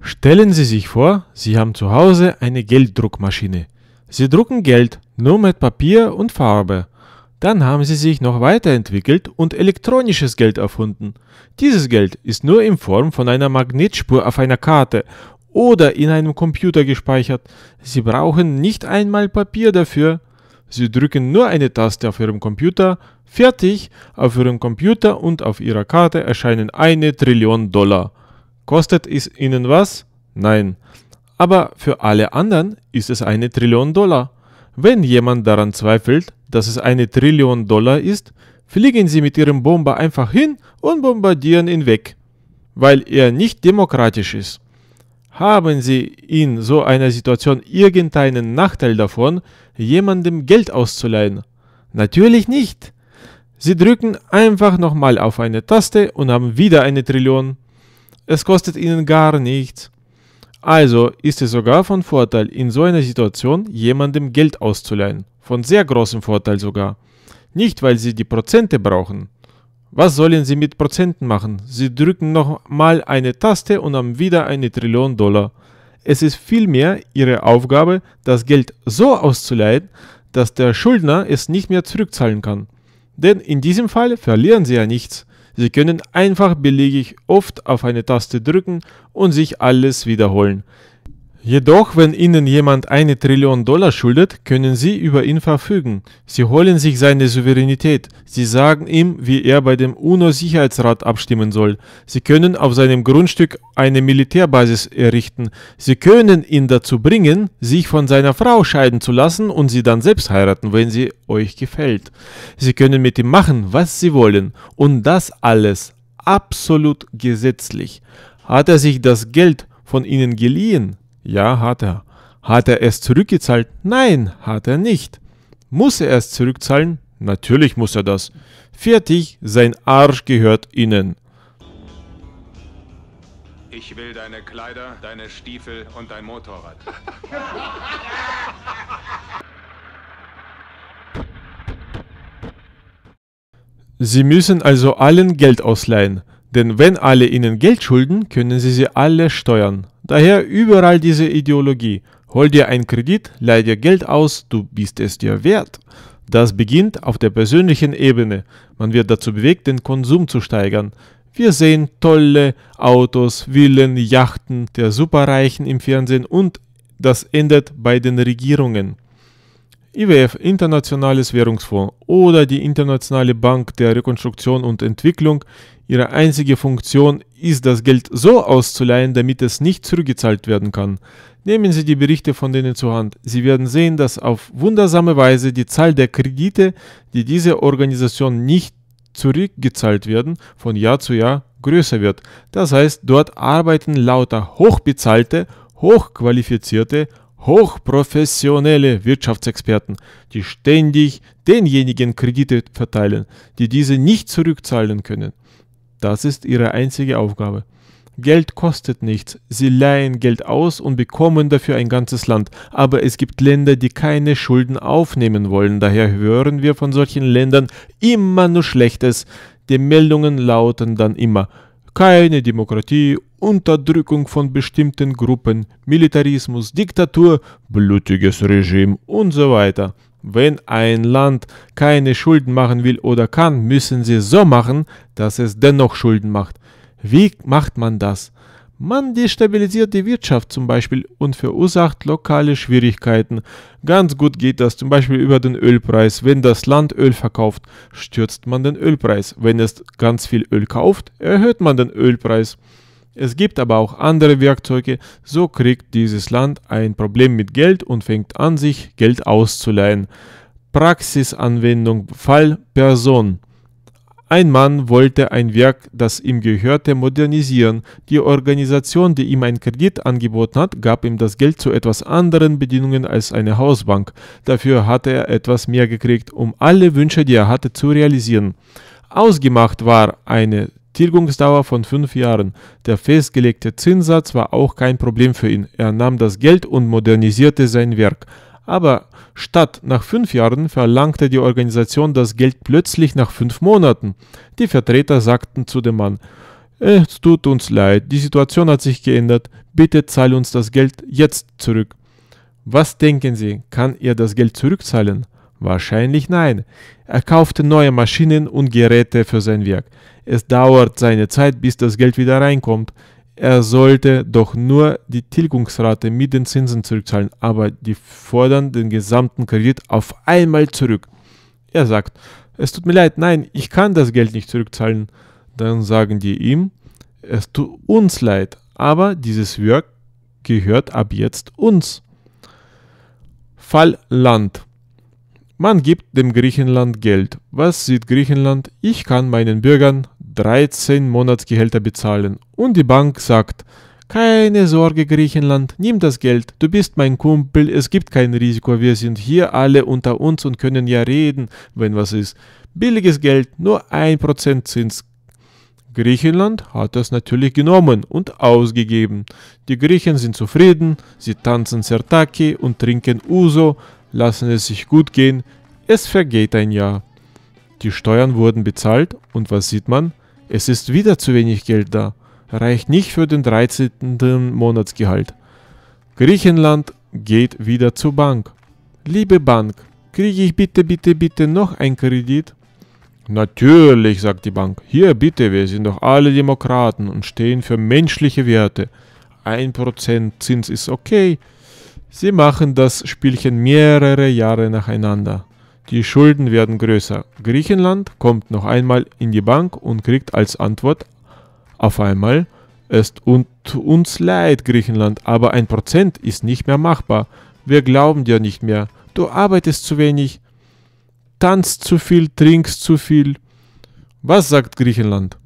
Stellen Sie sich vor, Sie haben zu Hause eine Gelddruckmaschine. Sie drucken Geld nur mit Papier und Farbe. Dann haben sie sich noch weiterentwickelt und elektronisches Geld erfunden. Dieses Geld ist nur in Form von einer Magnetspur auf einer Karte oder in einem Computer gespeichert. Sie brauchen nicht einmal Papier dafür. Sie drücken nur eine Taste auf Ihrem Computer. Fertig, auf Ihrem Computer und auf Ihrer Karte erscheinen eine Trillion Dollar. Kostet es ihnen was? Nein. Aber für alle anderen ist es eine Trillion Dollar. Wenn jemand daran zweifelt, dass es eine Trillion Dollar ist, fliegen sie mit ihrem Bomber einfach hin und bombardieren ihn weg, weil er nicht demokratisch ist. Haben sie in so einer Situation irgendeinen Nachteil davon, jemandem Geld auszuleihen? Natürlich nicht. Sie drücken einfach nochmal auf eine Taste und haben wieder eine Trillion. Es kostet ihnen gar nichts. Also ist es sogar von Vorteil, in so einer Situation jemandem Geld auszuleihen. Von sehr großem Vorteil sogar. Nicht, weil sie die Prozente brauchen. Was sollen sie mit Prozenten machen? Sie drücken nochmal eine Taste und haben wieder eine Trillion Dollar. Es ist vielmehr ihre Aufgabe, das Geld so auszuleihen, dass der Schuldner es nicht mehr zurückzahlen kann. Denn in diesem Fall verlieren sie ja nichts. Sie können einfach beliebig oft auf eine Taste drücken und sich alles wiederholen. Jedoch, wenn Ihnen jemand eine Trillion Dollar schuldet, können Sie über ihn verfügen. Sie holen sich seine Souveränität. Sie sagen ihm, wie er bei dem UNO-Sicherheitsrat abstimmen soll. Sie können auf seinem Grundstück eine Militärbasis errichten. Sie können ihn dazu bringen, sich von seiner Frau scheiden zu lassen und sie dann selbst heiraten, wenn sie euch gefällt. Sie können mit ihm machen, was Sie wollen. Und das alles absolut gesetzlich. Hat er sich das Geld von Ihnen geliehen? Ja, hat er. Hat er es zurückgezahlt? Nein, hat er nicht. Muss er es zurückzahlen? Natürlich muss er das. Fertig, sein Arsch gehört Ihnen. Ich will deine Kleider, deine Stiefel und dein Motorrad. Sie müssen also allen Geld ausleihen, denn wenn alle Ihnen Geld schulden, können Sie sie alle steuern. Daher überall diese Ideologie. Hol dir einen Kredit, leih dir Geld aus, du bist es dir wert. Das beginnt auf der persönlichen Ebene. Man wird dazu bewegt, den Konsum zu steigern. Wir sehen tolle Autos, Villen, Yachten der Superreichen im Fernsehen und das endet bei den Regierungen. IWF, Internationales Währungsfonds oder die Internationale Bank der Rekonstruktion und Entwicklung, ihre einzige Funktion ist, das Geld so auszuleihen, damit es nicht zurückgezahlt werden kann. Nehmen Sie die Berichte von denen zur Hand. Sie werden sehen, dass auf wundersame Weise die Zahl der Kredite, die diese Organisation nicht zurückgezahlt werden, von Jahr zu Jahr größer wird. Das heißt, dort arbeiten lauter hochbezahlte, hochqualifizierte, hochprofessionelle Wirtschaftsexperten, die ständig denjenigen Kredite verteilen, die diese nicht zurückzahlen können. Das ist ihre einzige Aufgabe. Geld kostet nichts, sie leihen Geld aus und bekommen dafür ein ganzes Land, aber es gibt Länder, die keine Schulden aufnehmen wollen, daher hören wir von solchen Ländern immer nur Schlechtes. Die Meldungen lauten dann immer keine Demokratie Unterdrückung von bestimmten Gruppen, Militarismus, Diktatur, blutiges Regime und so weiter. Wenn ein Land keine Schulden machen will oder kann, müssen sie so machen, dass es dennoch Schulden macht. Wie macht man das? Man destabilisiert die Wirtschaft zum Beispiel und verursacht lokale Schwierigkeiten. Ganz gut geht das zum Beispiel über den Ölpreis. Wenn das Land Öl verkauft, stürzt man den Ölpreis. Wenn es ganz viel Öl kauft, erhöht man den Ölpreis. Es gibt aber auch andere Werkzeuge, so kriegt dieses Land ein Problem mit Geld und fängt an, sich Geld auszuleihen. Praxisanwendung Fall Person. Ein Mann wollte ein Werk, das ihm gehörte, modernisieren. Die Organisation, die ihm einen Kredit angeboten hat, gab ihm das Geld zu etwas anderen Bedingungen als eine Hausbank. Dafür hatte er etwas mehr gekriegt, um alle Wünsche, die er hatte, zu realisieren. Ausgemacht war eine Tilgungsdauer von fünf Jahren. Der festgelegte Zinssatz war auch kein Problem für ihn. Er nahm das Geld und modernisierte sein Werk. Aber statt nach fünf Jahren verlangte die Organisation das Geld plötzlich nach fünf Monaten. Die Vertreter sagten zu dem Mann, es tut uns leid, die Situation hat sich geändert, bitte zahl uns das Geld jetzt zurück. Was denken Sie, kann er das Geld zurückzahlen? Wahrscheinlich nein. Er kaufte neue Maschinen und Geräte für sein Werk. Es dauert seine Zeit, bis das Geld wieder reinkommt. Er sollte doch nur die Tilgungsrate mit den Zinsen zurückzahlen, aber die fordern den gesamten Kredit auf einmal zurück. Er sagt, es tut mir leid, nein, ich kann das Geld nicht zurückzahlen. Dann sagen die ihm, es tut uns leid, aber dieses Werk gehört ab jetzt uns. Fall Land. Man gibt dem Griechenland Geld. Was sieht Griechenland? Ich kann meinen Bürgern 13 Monatsgehälter bezahlen. Und die Bank sagt, keine Sorge Griechenland, nimm das Geld, du bist mein Kumpel, es gibt kein Risiko, wir sind hier alle unter uns und können ja reden, wenn was ist. Billiges Geld, nur 1% Zins. Griechenland hat das natürlich genommen und ausgegeben. Die Griechen sind zufrieden, sie tanzen Sertaki und trinken Uso, lassen es sich gut gehen, es vergeht ein Jahr. Die Steuern wurden bezahlt und was sieht man? Es ist wieder zu wenig Geld da, reicht nicht für den 13. Monatsgehalt. Griechenland geht wieder zur Bank. Liebe Bank, kriege ich bitte, bitte, bitte noch einen Kredit? Natürlich, sagt die Bank. Hier bitte, wir sind doch alle Demokraten und stehen für menschliche Werte. 1% Zins ist okay, Sie machen das Spielchen mehrere Jahre nacheinander. Die Schulden werden größer. Griechenland kommt noch einmal in die Bank und kriegt als Antwort auf einmal, es tut uns leid, Griechenland, aber ein Prozent ist nicht mehr machbar. Wir glauben dir nicht mehr. Du arbeitest zu wenig, tanzt zu viel, trinkst zu viel. Was sagt Griechenland?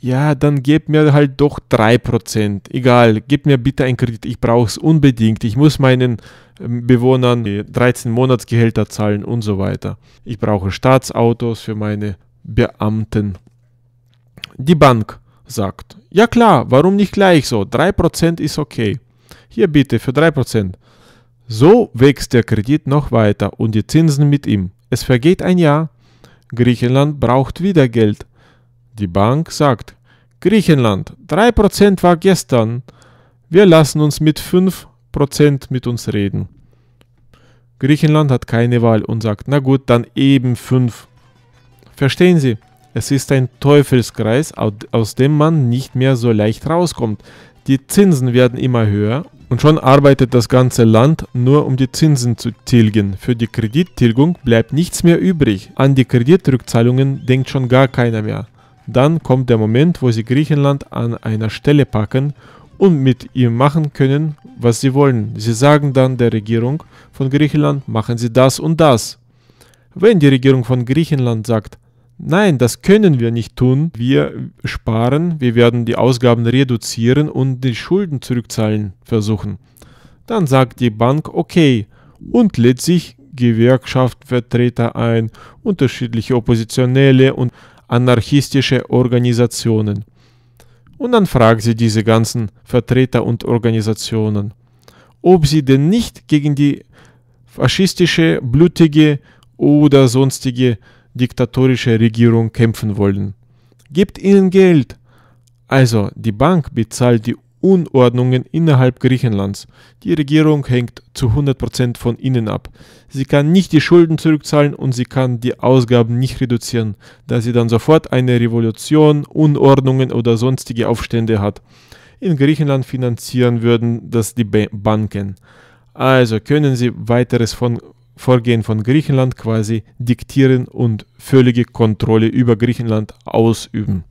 ja, dann gebt mir halt doch 3%. Egal, gebt mir bitte einen Kredit. Ich brauche es unbedingt. Ich muss meinen ähm, Bewohnern 13 Monatsgehälter zahlen und so weiter. Ich brauche Staatsautos für meine Beamten. Die Bank sagt, ja klar, warum nicht gleich so? 3% ist okay. Hier bitte für 3%. So wächst der Kredit noch weiter und die Zinsen mit ihm. Es vergeht ein Jahr. Griechenland braucht wieder Geld. Die Bank sagt, Griechenland, 3% war gestern. Wir lassen uns mit 5% mit uns reden. Griechenland hat keine Wahl und sagt, na gut, dann eben 5. Verstehen Sie, es ist ein Teufelskreis, aus dem man nicht mehr so leicht rauskommt. Die Zinsen werden immer höher und schon arbeitet das ganze Land nur um die Zinsen zu tilgen. Für die Kredittilgung bleibt nichts mehr übrig. An die Kreditrückzahlungen denkt schon gar keiner mehr. Dann kommt der Moment, wo sie Griechenland an einer Stelle packen und mit ihm machen können, was sie wollen. Sie sagen dann der Regierung von Griechenland, machen Sie das und das. Wenn die Regierung von Griechenland sagt, nein, das können wir nicht tun, wir sparen, wir werden die Ausgaben reduzieren und die Schulden zurückzahlen versuchen, dann sagt die Bank, okay, und lädt sich Gewerkschaftsvertreter ein, unterschiedliche Oppositionelle und anarchistische Organisationen. Und dann frag sie diese ganzen Vertreter und Organisationen, ob sie denn nicht gegen die faschistische, blutige oder sonstige diktatorische Regierung kämpfen wollen. Gebt ihnen Geld. Also die Bank bezahlt die Unordnungen innerhalb Griechenlands. Die Regierung hängt zu 100% von ihnen ab. Sie kann nicht die Schulden zurückzahlen und sie kann die Ausgaben nicht reduzieren, da sie dann sofort eine Revolution, Unordnungen oder sonstige Aufstände hat. In Griechenland finanzieren würden das die Banken. Also können sie weiteres von Vorgehen von Griechenland quasi diktieren und völlige Kontrolle über Griechenland ausüben.